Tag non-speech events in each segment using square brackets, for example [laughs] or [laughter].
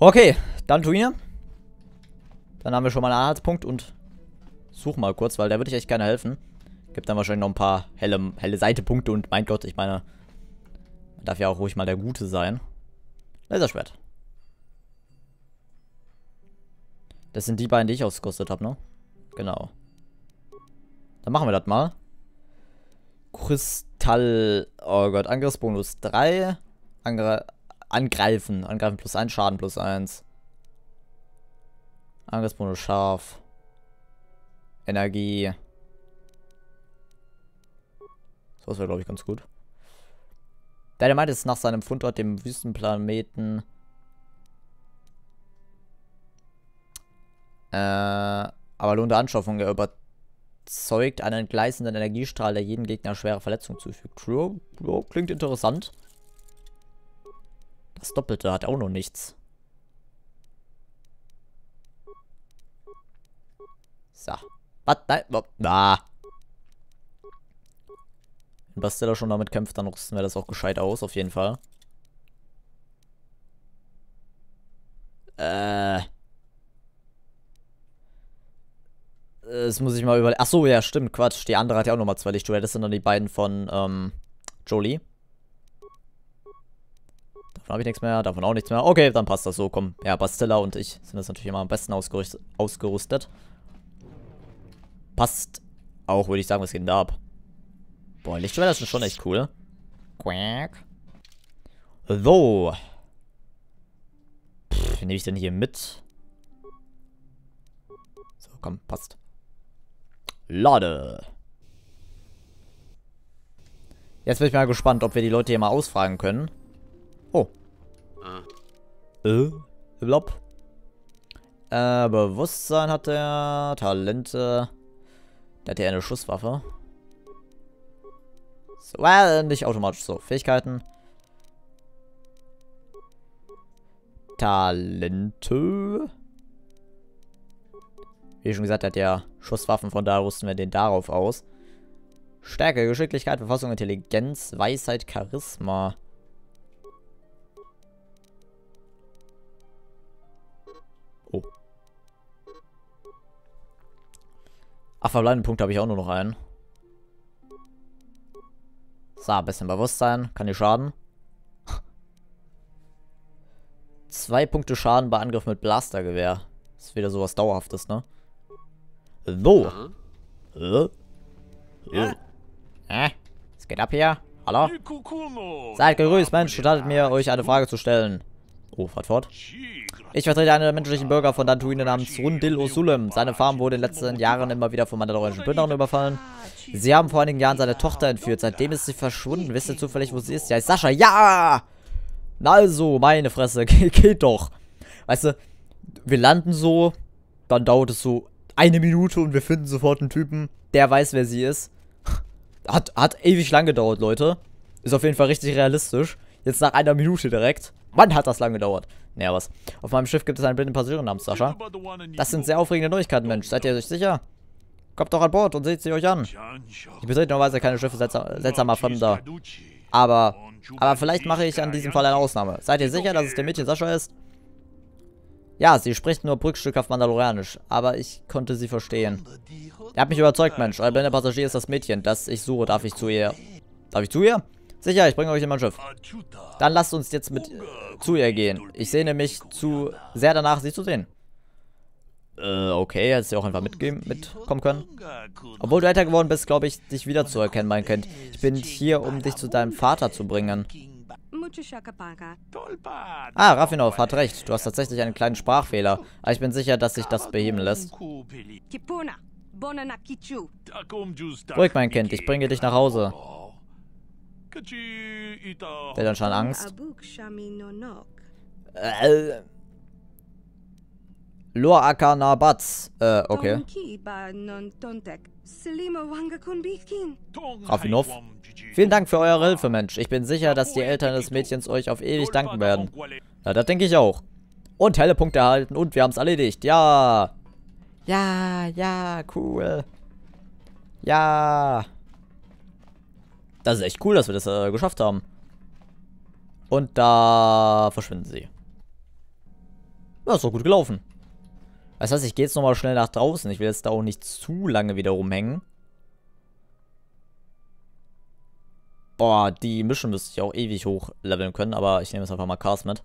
Okay, dann tun wir. Dann haben wir schon mal einen Anhaltspunkt und such mal kurz, weil da würde ich echt gerne helfen. Gibt dann wahrscheinlich noch ein paar helle, helle Seitepunkte und mein Gott, ich meine, man darf ja auch ruhig mal der Gute sein. Laserschwert. Das sind die beiden, die ich ausgerüstet habe, ne? Genau. Dann machen wir das mal. Kristall. Oh Gott, Angriffsbonus 3. Angr Angreifen. Angreifen plus 1, Schaden plus 1. Angriffsbonus scharf. Energie. So ist wäre, glaube ich, ganz gut. Der meint es nach seinem Fundort, dem Wüstenplaneten. Äh, aber lohnende Anschaffung. Er überzeugt einen gleißenden Energiestrahl, der jeden Gegner schwere Verletzungen zufügt. True. klingt interessant. Das Doppelte hat auch noch nichts. So. Was? Nein. Ah. Wenn Bastella schon damit kämpft, dann rüsten wir das auch gescheit aus, auf jeden Fall. Äh. Das muss ich mal überlegen. Achso, ja, stimmt, Quatsch. Die andere hat ja auch nochmal zwei Lichtduelle. Das sind dann die beiden von, ähm, Jolie. Davon habe ich nichts mehr, davon auch nichts mehr. Okay, dann passt das so, komm. Ja, Bastilla und ich sind das natürlich immer am besten ausgerüstet. Passt auch, würde ich sagen, was geht denn da ab? Boah, Lichtschwelle ist schon echt cool. Quack. So. Pff, nehme ich denn hier mit? So, komm, passt. Lade. Jetzt bin ich mal gespannt, ob wir die Leute hier mal ausfragen können. Oh. Ah. Äh, blop. Äh, Bewusstsein hat er, Talente. Der hat ja eine Schusswaffe. So, well, äh, nicht automatisch so. Fähigkeiten. Talente. Wie schon gesagt, er hat ja Schusswaffen, von da rüsten wir den darauf aus. Stärke, Geschicklichkeit, Verfassung, Intelligenz, Weisheit, Charisma. Ach, verbleibende Punkte habe ich auch nur noch einen. So, ein bisschen Bewusstsein. Kann die Schaden. Zwei Punkte Schaden bei Angriff mit Blastergewehr. Ist wieder sowas Dauerhaftes, ne? So. Äh? Äh? Es geht ab hier? Hallo? Seid gegrüßt, Mensch. Gestattet mir, euch eine Frage zu stellen. Oh, fahrt fort. Ich vertrete einen menschlichen Bürger von Dantuine namens Rundil Osulem. Seine Farm wurde in den letzten Jahren immer wieder von mandalorischen Bündnern überfallen. Sie haben vor einigen Jahren seine Tochter entführt. Seitdem ist sie verschwunden. Wisst ihr zufällig, wo sie ist? Ja, ist Sascha. Ja! Na also, meine Fresse. [laughs] geht doch. Weißt du, wir landen so. Dann dauert es so eine Minute und wir finden sofort einen Typen, der weiß, wer sie ist. Hat, hat ewig lang gedauert, Leute. Ist auf jeden Fall richtig realistisch. Jetzt nach einer Minute direkt. Mann, hat das lange gedauert. Naja, was. Auf meinem Schiff gibt es einen blinden Passagier namens Sascha. Das sind sehr aufregende Neuigkeiten, Mensch. Seid ihr euch sicher? Kommt doch an Bord und seht sie euch an. Ich betrete normalerweise keine Schiffe seltsamer, Fremder. Aber, aber vielleicht mache ich an diesem Fall eine Ausnahme. Seid ihr sicher, dass es der Mädchen Sascha ist? Ja, sie spricht nur brückstückhaft Mandalorianisch, aber ich konnte sie verstehen. Ihr habt mich überzeugt, Mensch. Euer blinder Passagier ist das Mädchen, das ich suche. Darf ich zu ihr? Darf ich zu ihr? Sicher, ich bringe euch in mein Schiff. Dann lasst uns jetzt mit äh, zu ihr gehen. Ich sehne mich zu sehr danach, sie zu sehen. Äh, okay, hättest du auch einfach mitgeben, mitkommen können. Obwohl du älter geworden bist, glaube ich, dich wiederzuerkennen, mein Kind. Ich bin hier, um dich zu deinem Vater zu bringen. Ah, Raffinov hat recht. Du hast tatsächlich einen kleinen Sprachfehler. Aber ich bin sicher, dass sich das beheben lässt. Ruhig, mein Kind. Ich bringe dich nach Hause. Der hat anscheinend Angst. Äh, Loaka na Batz. Äh, okay. Rafinov. Vielen Dank für eure Hilfe, Mensch. Ich bin sicher, dass die Eltern des Mädchens euch auf ewig danken werden. Ja, das denke ich auch. Und helle Punkte erhalten und wir haben es erledigt. Ja. Ja, ja, cool. Ja. Das ist echt cool, dass wir das äh, geschafft haben. Und da verschwinden sie. Das ist doch gut gelaufen. Das heißt, ich gehe jetzt nochmal schnell nach draußen. Ich will jetzt da auch nicht zu lange wieder rumhängen. Boah, die Mission müsste ich auch ewig hochleveln können, aber ich nehme jetzt einfach mal Cars mit.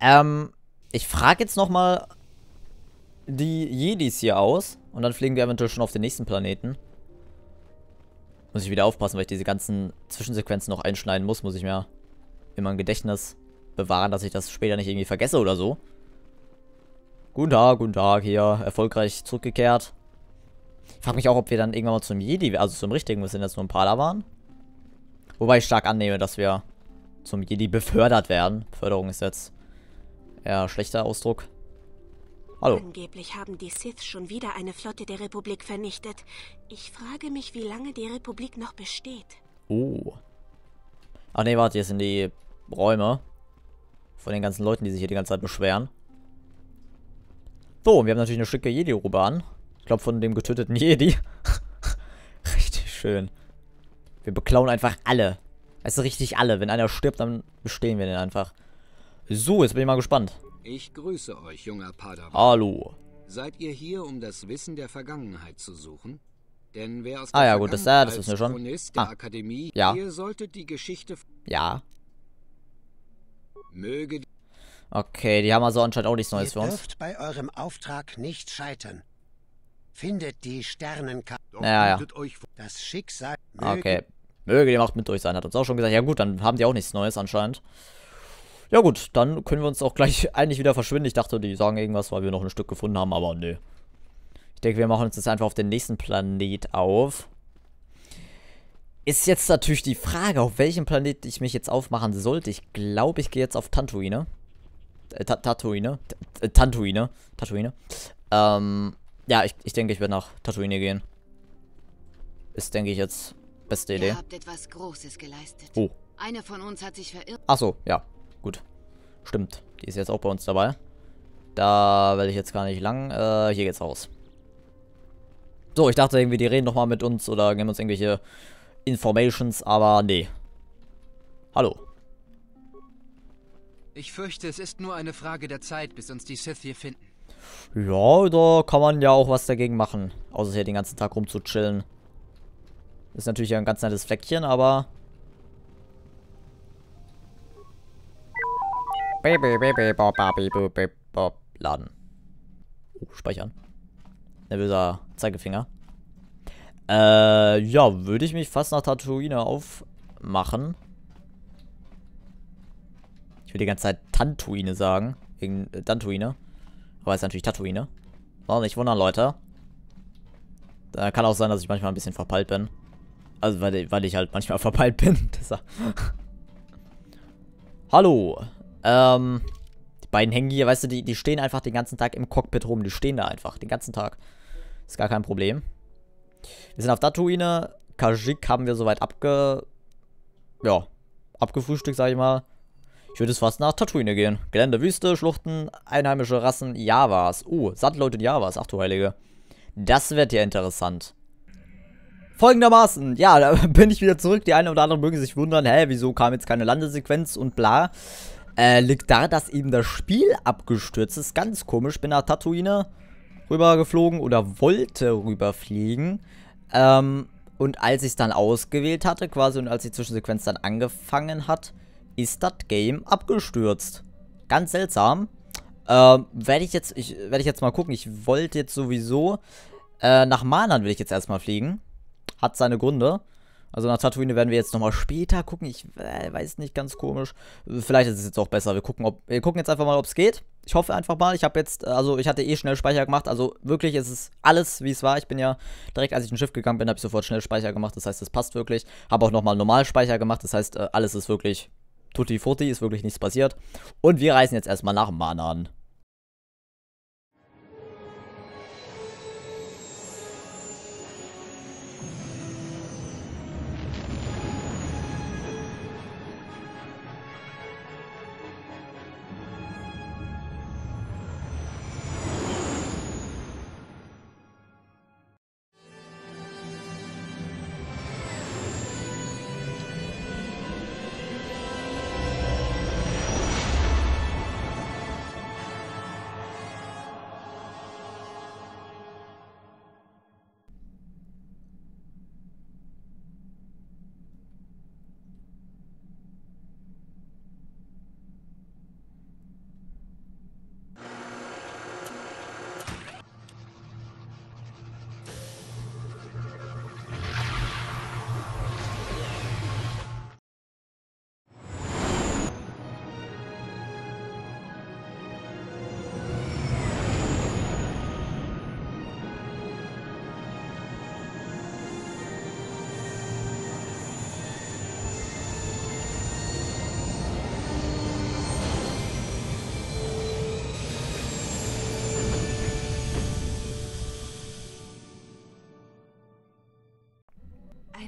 Ähm, ich frage jetzt nochmal die Jedis hier aus und dann fliegen wir eventuell schon auf den nächsten Planeten. Muss ich wieder aufpassen, weil ich diese ganzen Zwischensequenzen noch einschneiden muss. Muss ich mir immer im Gedächtnis bewahren, dass ich das später nicht irgendwie vergesse oder so. Guten Tag, guten Tag, hier. Erfolgreich zurückgekehrt. Ich frage mich auch, ob wir dann irgendwann mal zum Jedi, also zum richtigen, wir sind jetzt nur ein paar da waren. Wobei ich stark annehme, dass wir zum Jedi befördert werden. Beförderung ist jetzt eher schlechter Ausdruck. Hallo. Angeblich haben die Sith schon wieder eine Flotte der Republik vernichtet. Ich frage mich, wie lange die Republik noch besteht. Oh. Ach nee, warte, hier sind die Räume. Von den ganzen Leuten, die sich hier die ganze Zeit beschweren. So, und wir haben natürlich eine schicke jedi rube an. Ich glaube, von dem getöteten [laughs] Jedi. richtig schön. Wir beklauen einfach alle. Also richtig alle. Wenn einer stirbt, dann bestehen wir den einfach. So, jetzt bin ich mal gespannt. Ich grüße euch, junger Padawan. Hallo. Seid ihr hier, um das Wissen der Vergangenheit zu suchen? Denn wer aus ah, ja, gut, das, äh, das wissen wir schon. Chronist der ah. Akademie, ja. ihr solltet die Geschichte... Ja. Möge... Okay, die haben also anscheinend auch nichts Neues für uns. Ihr dürft bei eurem Auftrag nicht scheitern. Findet die Sternenkarte. Ja, ja. Das Schicksal... Möge okay. Möge die Macht mit durch sein, hat uns auch schon gesagt. Ja gut, dann haben die auch nichts Neues anscheinend. Ja gut, dann können wir uns auch gleich [laughs] eigentlich wieder verschwinden. Ich dachte, die sagen irgendwas, weil wir noch ein Stück gefunden haben, aber nö. Ich denke, wir machen uns jetzt einfach auf den nächsten Planet auf. Ist jetzt natürlich die Frage, auf welchem Planet ich mich jetzt aufmachen sollte. Ich glaube, ich gehe jetzt auf Tantuine. Äh, Ta Tatooine. Äh, Tantuine. Tatooine. Ähm, ja, ich, ich denke, ich werde nach Tatooine gehen. Ist, denke ich, jetzt beste Idee. Ihr habt etwas Großes geleistet. Oh. Einer von uns hat sich verirrt. Ach ja. Stimmt, die ist jetzt auch bei uns dabei. Da werde ich jetzt gar nicht lang. Äh, hier geht's raus. So, ich dachte irgendwie, die reden nochmal mit uns oder geben uns irgendwelche Informations, aber nee. Hallo. Ich fürchte, es ist nur eine Frage der Zeit, bis uns die Sith hier finden. Ja, da kann man ja auch was dagegen machen. Außer hier den ganzen Tag rumzuchillen. Ist natürlich ein ganz nettes Fleckchen, aber Laden. Oh, speichern. Nervöser Zeigefinger. Äh, ja, würde ich mich fast nach Tatooine aufmachen. Ich will die ganze Zeit Tantuine sagen. Wegen äh, Tantuine. Aber ist natürlich Tatooine. War nicht wundern, Leute. Da kann auch sein, dass ich manchmal ein bisschen verpeilt bin. Also, weil, weil ich halt manchmal [laughs] verpeilt bin. [laughs] Hallo. Ähm, die beiden hängen hier, weißt du, die, die stehen einfach den ganzen Tag im Cockpit rum. Die stehen da einfach den ganzen Tag. Ist gar kein Problem. Wir sind auf Tatooine. Kajik haben wir soweit abge... Ja, abgefrühstückt, sag ich mal. Ich würde es fast nach Tatooine gehen. Gelände, Wüste, Schluchten, einheimische Rassen, Javas. Uh, Sandleute und Javas, ach du Heilige. Das wird ja interessant. Folgendermaßen, ja, [laughs] da bin ich wieder zurück. Die einen oder anderen mögen sich wundern, hä, wieso kam jetzt keine Landesequenz und bla. Äh, liegt da, dass eben das Spiel abgestürzt ist. Ganz komisch. Bin nach Tatooine rübergeflogen oder wollte rüberfliegen. Ähm, und als ich es dann ausgewählt hatte, quasi, und als die Zwischensequenz dann angefangen hat, ist das Game abgestürzt. Ganz seltsam. Ähm, werde ich jetzt, ich werde ich jetzt mal gucken. Ich wollte jetzt sowieso äh, nach Manan will ich jetzt erstmal fliegen. Hat seine Gründe. Also nach Tatooine werden wir jetzt nochmal später gucken. Ich äh, weiß nicht, ganz komisch. Vielleicht ist es jetzt auch besser. Wir gucken, ob, wir gucken jetzt einfach mal, ob es geht. Ich hoffe einfach mal. Ich habe jetzt, also ich hatte eh schnell Speicher gemacht. Also wirklich ist es alles, wie es war. Ich bin ja direkt, als ich ein Schiff gegangen bin, habe ich sofort schnell Speicher gemacht. Das heißt, es passt wirklich. Habe auch nochmal normal Speicher gemacht. Das heißt, äh, alles ist wirklich tutti futti Ist wirklich nichts passiert. Und wir reisen jetzt erstmal nach Mana an.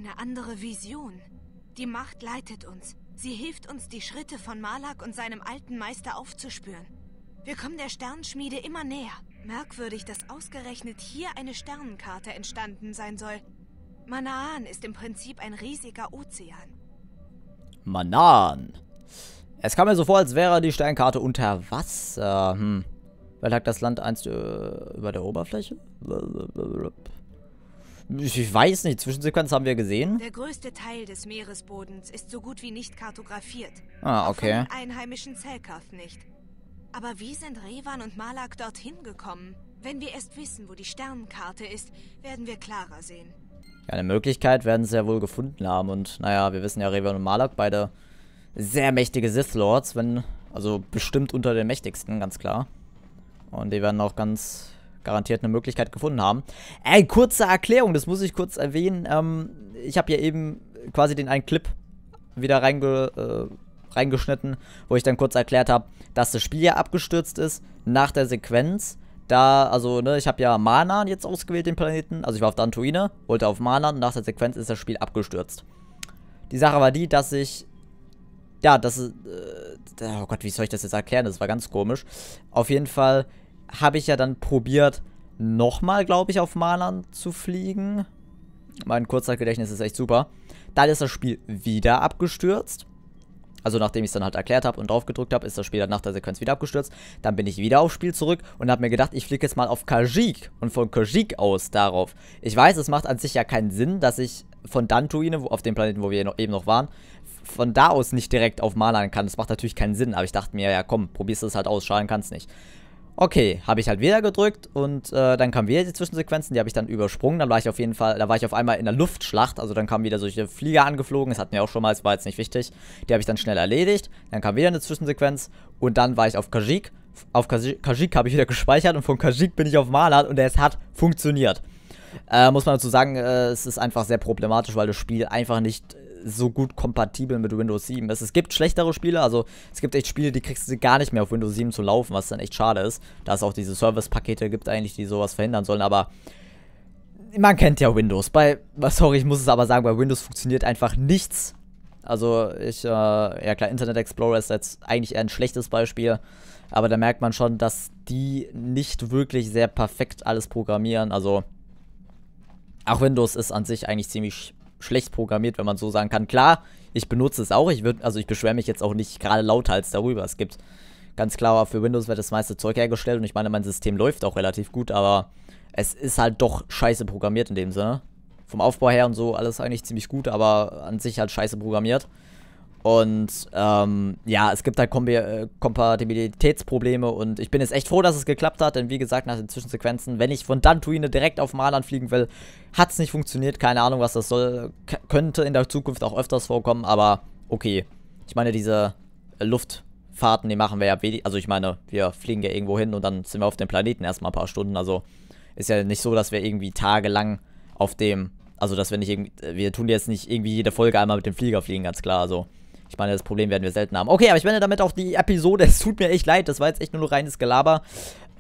eine andere Vision. Die Macht leitet uns. Sie hilft uns, die Schritte von Malak und seinem alten Meister aufzuspüren. Wir kommen der Sternschmiede immer näher. Merkwürdig, dass ausgerechnet hier eine Sternenkarte entstanden sein soll. Manaan ist im Prinzip ein riesiger Ozean. Manaan. Es kam mir so vor, als wäre die Sternkarte unter Wasser. Hm. Weil lag das Land einst äh, über der Oberfläche? Blablabla. Ich weiß nicht, Zwischensequenz haben wir gesehen. Der größte Teil des Meeresbodens ist so gut wie nicht kartografiert. Ah, okay. von einheimischen Zelkath nicht. Aber wie sind Revan und Malak dorthin gekommen? Wenn wir erst wissen, wo die Sternenkarte ist, werden wir klarer sehen. Ja, eine Möglichkeit werden sie ja wohl gefunden haben. Und naja, wir wissen ja, Revan und Malak, beide sehr mächtige Sith Lords, wenn, also bestimmt unter den mächtigsten, ganz klar. Und die werden auch ganz garantiert eine Möglichkeit gefunden haben. Ey, kurze Erklärung, das muss ich kurz erwähnen. Ähm, ich habe ja eben quasi den einen Clip wieder reinge, äh, reingeschnitten, wo ich dann kurz erklärt habe, dass das Spiel ja abgestürzt ist nach der Sequenz. Da, also, ne, ich habe ja Mana jetzt ausgewählt, den Planeten. Also, ich war auf Dantooine, wollte auf Mana und nach der Sequenz ist das Spiel abgestürzt. Die Sache war die, dass ich. Ja, das ist. Äh, oh Gott, wie soll ich das jetzt erklären? Das war ganz komisch. Auf jeden Fall habe ich ja dann probiert, nochmal, glaube ich, auf Malern zu fliegen. Mein Kurzzeitgedächtnis ist echt super. Dann ist das Spiel wieder abgestürzt. Also nachdem ich es dann halt erklärt habe und drauf gedrückt habe, ist das Spiel dann nach der Sequenz wieder abgestürzt. Dann bin ich wieder aufs Spiel zurück und habe mir gedacht, ich fliege jetzt mal auf Kajik und von Kajik aus darauf. Ich weiß, es macht an sich ja keinen Sinn, dass ich von Dantuine, auf dem Planeten, wo wir eben noch waren, von da aus nicht direkt auf Malan kann. Das macht natürlich keinen Sinn, aber ich dachte mir, ja komm, probierst du es halt aus, schaden kann es nicht. Okay, habe ich halt wieder gedrückt und äh, dann kamen wieder die Zwischensequenzen, die habe ich dann übersprungen. Dann war ich auf jeden Fall, da war ich auf einmal in der Luftschlacht, also dann kamen wieder solche Flieger angeflogen, das hatten wir auch schon mal, das war jetzt nicht wichtig. Die habe ich dann schnell erledigt, dann kam wieder eine Zwischensequenz und dann war ich auf Kajik. Auf Kajik, Kajik habe ich wieder [laughs] gespeichert und von Kajik bin ich auf Malat und es hat funktioniert. Äh, muss man dazu sagen, äh, es ist einfach sehr problematisch, weil das Spiel einfach nicht so gut kompatibel mit Windows 7 ist. Es gibt schlechtere Spiele, also es gibt echt Spiele, die kriegst du gar nicht mehr auf Windows 7 zu laufen, was dann echt schade ist, da es auch diese Service-Pakete gibt eigentlich, die sowas verhindern sollen, aber man kennt ja Windows. Bei, sorry, ich muss es aber sagen, bei Windows funktioniert einfach nichts. Also ich, äh, ja klar, Internet Explorer ist jetzt eigentlich eher ein schlechtes Beispiel, aber da merkt man schon, dass die nicht wirklich sehr perfekt alles programmieren, also auch Windows ist an sich eigentlich ziemlich schlecht programmiert, wenn man so sagen kann. Klar, ich benutze es auch. Ich würde, also ich beschwere mich jetzt auch nicht gerade lauter als darüber. Es gibt ganz klar, für Windows wird das meiste Zeug hergestellt und ich meine, mein System läuft auch relativ gut, aber es ist halt doch scheiße programmiert in dem Sinne. Vom Aufbau her und so alles eigentlich ziemlich gut, aber an sich halt scheiße programmiert. Und ähm, ja, es gibt halt Kombi äh, Kompatibilitätsprobleme und ich bin jetzt echt froh, dass es geklappt hat, denn wie gesagt, nach den Zwischensequenzen, wenn ich von Dantuine direkt auf Malan fliegen will, hat es nicht funktioniert. Keine Ahnung, was das soll. K könnte in der Zukunft auch öfters vorkommen, aber okay. Ich meine, diese Luftfahrten, die machen wir ja wenig. Also ich meine, wir fliegen ja irgendwo hin und dann sind wir auf dem Planeten erstmal ein paar Stunden. Also ist ja nicht so, dass wir irgendwie tagelang auf dem. Also, dass wir nicht irgendwie. Äh, wir tun jetzt nicht irgendwie jede Folge einmal mit dem Flieger fliegen, ganz klar. Also. Ich meine, das Problem werden wir selten haben. Okay, aber ich wende damit auch die Episode. [laughs] Es tut mir echt leid. Das war jetzt echt nur reines Gelaber.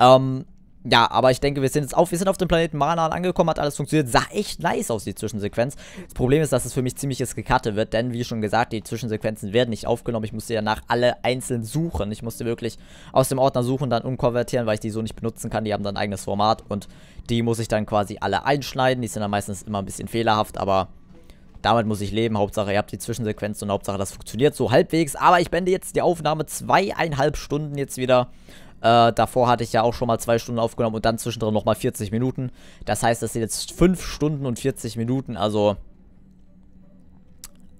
Ähm, ja, aber ich denke, wir sind jetzt auf, wir sind auf dem Planeten Manan angekommen, hat alles funktioniert, sah echt nice aus, die Zwischensequenz. Das Problem ist, dass es für mich ziemliches Gekarte wird, denn wie schon gesagt, die Zwischensequenzen werden nicht aufgenommen. Ich musste danach alle einzeln suchen. Ich musste wirklich aus dem Ordner suchen, dann umkonvertieren, weil ich die so nicht benutzen kann. Die haben dann ein eigenes Format und die muss ich dann quasi alle einschneiden. Die sind dann meistens immer ein bisschen fehlerhaft, aber damit muss ich leben. Hauptsache, ihr habt die Zwischensequenz und Hauptsache, das funktioniert so halbwegs. Aber ich bende jetzt die Aufnahme zweieinhalb Stunden jetzt wieder. Äh, davor hatte ich ja auch schon mal zwei Stunden aufgenommen und dann zwischendrin nochmal 40 Minuten. Das heißt, das sind jetzt 5 Stunden und 40 Minuten, also...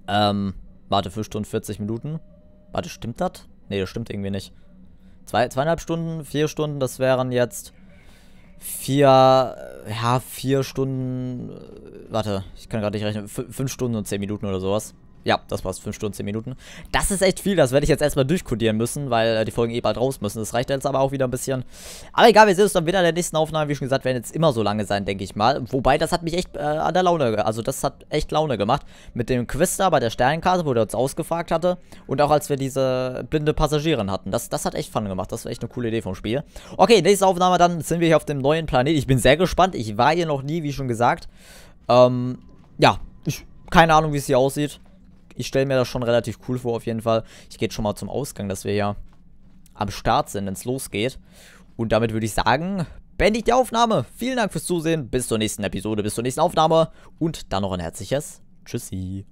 Ähm, warte, 5 Stunden 40 Minuten. Warte, stimmt das? Ne, das stimmt irgendwie nicht. Zwei, zweieinhalb Stunden, vier Stunden, das wären jetzt vier, ja, vier Stunden, äh, warte, ich kann gerade nicht rechnen, fünf Stunden und zehn Minuten oder sowas. Ja, das war's. 5 Stunden, 10 Minuten. Das ist echt viel. Das werde ich jetzt erstmal durchkodieren müssen, weil äh, die Folgen eh bald raus müssen. Das reicht jetzt aber auch wieder ein bisschen. Aber egal, wir sehen uns dann wieder in der nächsten Aufnahme. Wie schon gesagt, werden jetzt immer so lange sein, denke ich mal. Wobei, das hat mich echt äh, an der Laune, also das hat echt Laune gemacht. Mit dem Quiz da bei der Sternenkarte, wo der uns ausgefragt hatte. Und auch als wir diese blinde Passagierin hatten. Das, das hat echt Fun gemacht. Das war echt eine coole Idee vom Spiel. Okay, nächste Aufnahme dann sind wir hier auf dem neuen Planet. Ich bin sehr gespannt. Ich war hier noch nie, wie schon gesagt. Ähm, ja, ich, keine Ahnung, wie es hier aussieht ich stelle mir das schon relativ cool vor, auf jeden Fall. Ich gehe jetzt schon mal zum Ausgang, dass wir ja am Start sind, wenn es losgeht. Und damit würde ich sagen, beende ich die Aufnahme. Vielen Dank fürs Zusehen. Bis zur nächsten Episode, bis zur nächsten Aufnahme. Und dann noch ein herzliches Tschüssi.